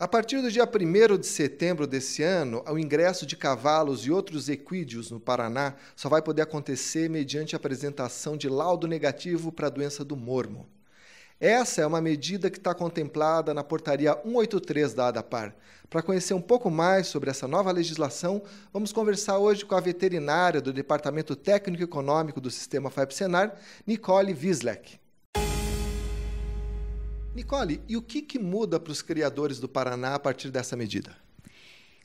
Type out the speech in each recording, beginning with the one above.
A partir do dia 1 de setembro desse ano, o ingresso de cavalos e outros equídeos no Paraná só vai poder acontecer mediante apresentação de laudo negativo para a doença do mormo. Essa é uma medida que está contemplada na Portaria 183 da ADAPAR. Para conhecer um pouco mais sobre essa nova legislação, vamos conversar hoje com a veterinária do Departamento Técnico Econômico do Sistema Fapesp/SENAR, Nicole Wisleck. Nicole, e o que, que muda para os criadores do Paraná a partir dessa medida?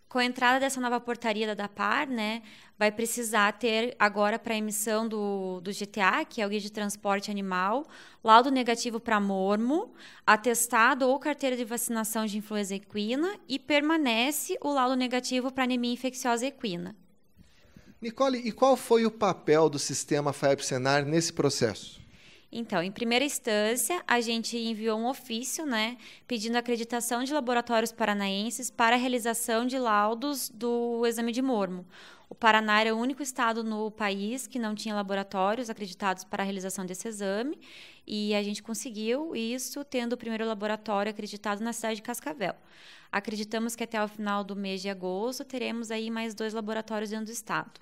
Com a entrada dessa nova portaria da DAPAR, né, vai precisar ter agora para a emissão do, do GTA, que é o Guia de Transporte Animal, laudo negativo para mormo, atestado ou carteira de vacinação de influenza equina e permanece o laudo negativo para anemia infecciosa equina. Nicole, e qual foi o papel do sistema FAEP-SENAR nesse processo? Então, em primeira instância, a gente enviou um ofício, né, pedindo acreditação de laboratórios paranaenses para a realização de laudos do exame de mormo. O Paraná era o único estado no país que não tinha laboratórios acreditados para a realização desse exame, e a gente conseguiu isso tendo o primeiro laboratório acreditado na cidade de Cascavel. Acreditamos que até o final do mês de agosto teremos aí mais dois laboratórios dentro do estado.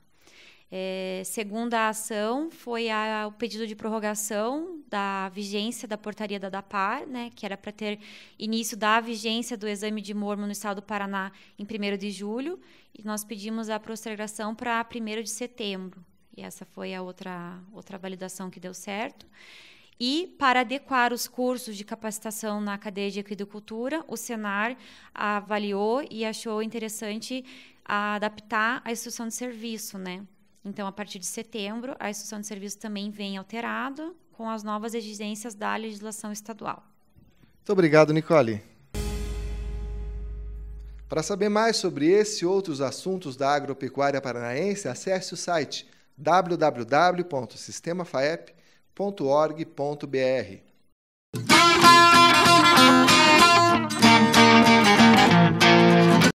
É, segunda ação foi a, o pedido de prorrogação da vigência da portaria da DAPAR, né, que era para ter início da vigência do exame de mormo no estado do Paraná em 1 de julho, e nós pedimos a postergação para 1 de setembro. E essa foi a outra, outra validação que deu certo. E para adequar os cursos de capacitação na cadeia de aquicultura, o Senar avaliou e achou interessante adaptar a instrução de serviço, né? Então, a partir de setembro, a instrução de serviço também vem alterado com as novas exigências da legislação estadual. Muito obrigado, Nicole. Para saber mais sobre esse e outros assuntos da agropecuária paranaense, acesse o site www.sistemafaep.org.br.